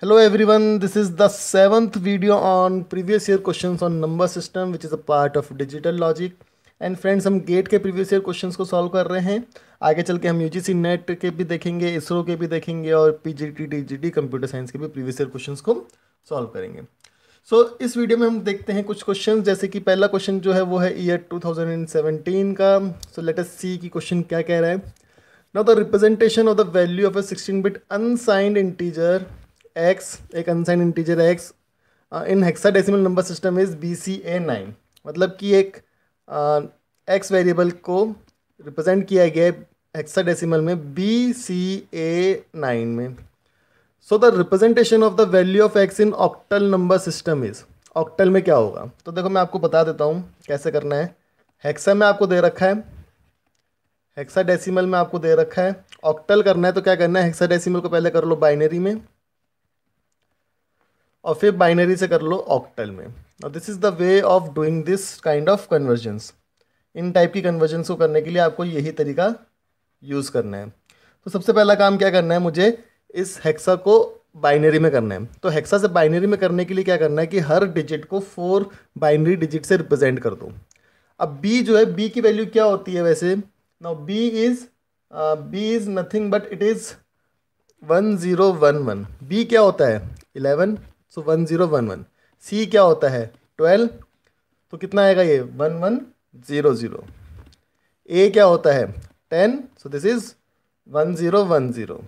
Hello everyone, this is the seventh video on previous year questions on number system which is a part of digital logic. And friends हम GATE के previous year questions को solve कर रहे हैं आगे चल के हम यूजीसी नेट के भी देखेंगे इसरो के भी देखेंगे और पीजीटी डीजीटी कंप्यूटर साइंस के भी प्रीवियस ईयर क्वेश्चन को सॉल्व करेंगे सो so, इस वीडियो में हम देखते हैं कुछ क्वेश्चन जैसे कि पहला क्वेश्चन जो है वो है ईयर 2017 का सो लेट सी की क्वेश्चन क्या कह रहा है now the representation of the value of a sixteen bit unsigned integer X एक unsigned integer X in hexadecimal number system is B C A nine मतलब कि एक एक्स uh, वेरिएबल को रिप्रेजेंट किया गया है डेसीमल में B C A nine में so the representation of the value of X in octal number system is octal में क्या होगा तो देखो मैं आपको बता देता हूँ कैसे करना है हेक्सा में आपको दे रखा है हेक्सा डेसिमल में आपको दे रखा है ऑक्टल करना है तो क्या करना है हेक्सा डेसिमल को पहले कर लो बाइनरी में और फिर बाइनरी से कर लो ऑक्टल में और this is the way of doing this kind of conversions इन टाइप की कन्वर्जेंस को करने के लिए आपको यही तरीका यूज़ करना है तो सबसे पहला काम क्या करना है मुझे इस हेक्सा को बाइनरी में करना है तो हेक्सा से बाइनरी में करने के लिए क्या करना है कि हर डिजिट को फोर बाइनरी डिजिट से रिप्रेजेंट कर दो अब बी जो है बी की वैल्यू क्या होती है वैसे now B is B is nothing but it is one zero one one B क्या होता है eleven so one zero one one C क्या होता है ट्वेल्व तो कितना आएगा ये one one zero zero A क्या होता है ten so this is one zero one zero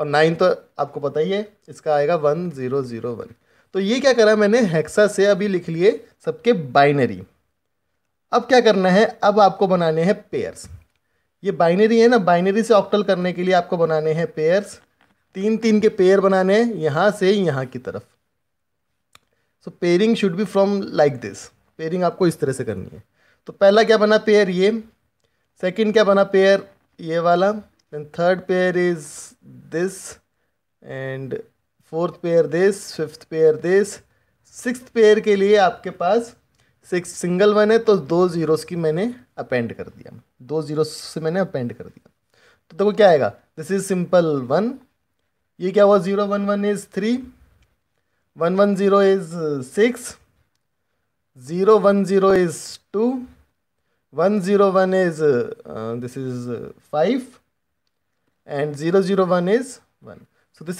और नाइन तो आपको पता ही है इसका आएगा वन ज़ीरो ज़ीरो वन तो ये क्या करा मैंने हेक्सा से अभी लिख लिए सबके बाइनरी अब क्या करना है अब आपको बनाने हैं पेयर्स ये बाइनरी है ना बाइनरी से ऑक्टल करने के लिए आपको बनाने हैं पेयर्स तीन तीन के पेयर बनाने हैं यहाँ से यहाँ की तरफ so pairing should be from like this pairing आपको इस तरह से करनी है तो पहला क्या बना पेयर ये सेकंड क्या बना पेयर ये वाला and third pair is this and fourth pair this fifth pair this six pair के लिए आपके पास सिक्स सिंगल वन है तो दो जीरोस की मैंने अपेंड कर दिया दो जीरोस से मैंने अपेंड कर दिया तो देखो तो क्या आएगा दिस इज सिंपल वन ये क्या हुआ zero one one is three one one zero is six zero one zero is two one zero one is this is five this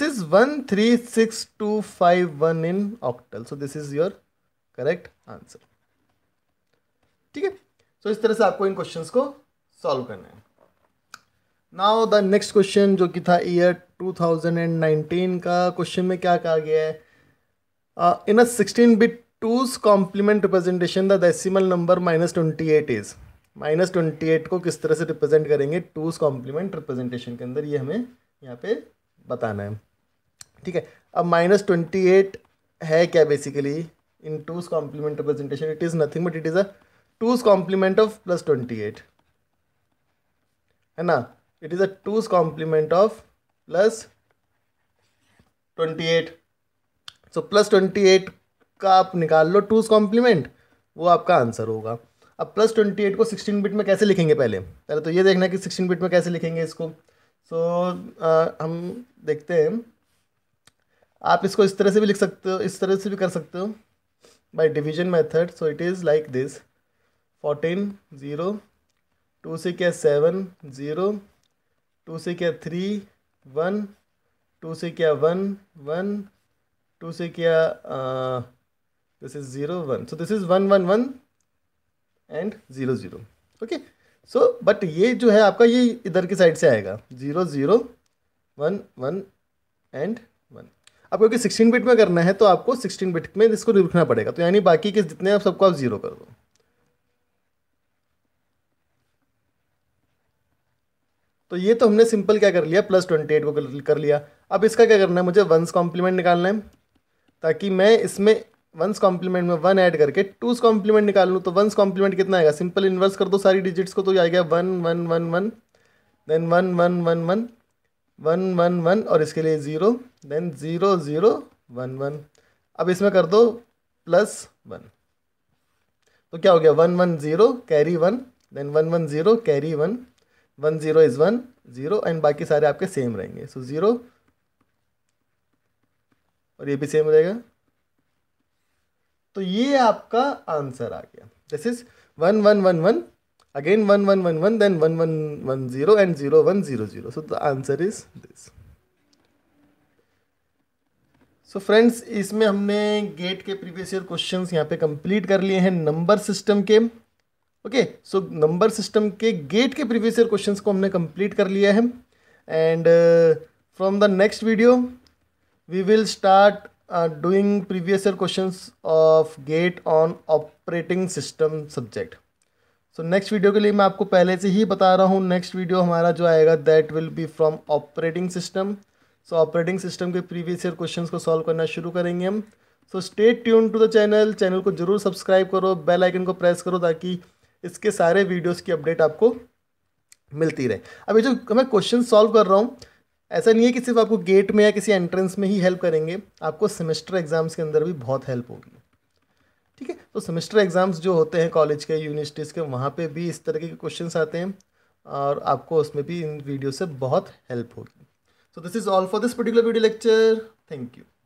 is one three six two five one in octal so this is your correct answer ठीक है सो इस तरह से आपको इन questions को solve करना है now the next question जो कि था ईयर 2019 का क्वेश्चन में क्या कहा गया है in a 16 bit two's complement representation the decimal number minus twenty eight is minus twenty eight को किस तरह से रिप्रेजेंट करेंगे टूज कॉम्प्लीमेंट रिप्रेजेंटेशन के अंदर ये हमें यहाँ पे बताना है ठीक है अब माइनस ट्वेंटी एट है क्या basically in two's complement representation it is nothing but it is a two's complement of plus twenty eight है ना it is a two's complement of plus twenty eight so plus twenty eight का आप निकाल लो टूज complement वो आपका answer होगा अब plus twenty eight को सिक्सटीन बिट में कैसे लिखेंगे पहले पहले तो ये देखना है कि सिक्सटीन बिट में कैसे लिखेंगे इसको सो so, हम देखते हैं आप इसको इस तरह से भी लिख सकते हो इस तरह से भी कर सकते हो by division method so it is like this fourteen zero two C के सेवन ज़ीरो टू सी के थ्री वन टू से किया वन वन टू से किया this is zero one so this is one one one and zero zero okay so but ये जो है आपका ये इधर की साइड से आएगा zero zero one one and one अब क्योंकि सिक्सटीन बिट में करना है तो आपको सिक्सटीन बिट में इसको लिखना पड़ेगा तो यानी बाकी के जितने आप सबको आप ज़ीरो कर दो तो ये तो हमने सिंपल क्या कर लिया प्लस ट्वेंटी एट को कर लिया अब इसका क्या करना है मुझे वंस कॉम्प्लीमेंट निकालना है ताकि मैं इसमें वंस कॉम्प्लीमेंट में वन ऐड करके टूज कॉम्प्लीमेंट निकाल लूँ तो वंस कॉम्प्लीमेंट कितना आएगा सिंपल इन्वर्स कर दो सारी डिजिट्स को तो आ गया one one one one then one one one one one one one और इसके लिए zero then zero zero one one अब इसमें कर दो प्लस वन तो क्या हो गया one one zero carry one then one one zero carry one one zero is one zero and बाकी सारे आपके सेम रहेंगे सो so, ज़ीरो और ये भी सेम रहेगा तो ये आपका आंसर आ गया this is one one one one again one one one one then one one one zero and zero one zero zero so the answer is this so friends इसमें हमने गेट के previous year questions यहाँ पे complete कर लिए हैं number system के okay so number system के गेट के प्रीवियस ईयर क्वेश्चंस को हमने कंप्लीट कर लिया है and from the next video we will start doing previous year questions of GATE on operating system subject so next video के लिए मैं आपको पहले से ही बता रहा हूँ नेक्स्ट वीडियो हमारा जो आएगा that will be from operating system so operating system के प्रीवियस ईयर क्वेश्चंस को सॉल्व करना शुरू करेंगे हम so stay tune to the channel channel को जरूर सब्सक्राइब करो बेल आइकन को प्रेस करो ताकि इसके सारे वीडियोस की अपडेट आपको मिलती रहे अब ये जो मैं क्वेश्चन सॉल्व कर रहा हूँ ऐसा नहीं है कि सिर्फ आपको गेट में या किसी एंट्रेंस में ही हेल्प करेंगे आपको सेमेस्टर एग्ज़ाम्स के अंदर भी बहुत हेल्प होगी ठीक है तो सेमेस्टर एग्ज़ाम्स जो होते हैं कॉलेज के यूनिवर्सिटीज़ के वहाँ पर भी इस तरह के क्वेश्चन आते हैं और आपको उसमें भी इन वीडियो से बहुत हेल्प होगी so this is all for this particular video lecture thank you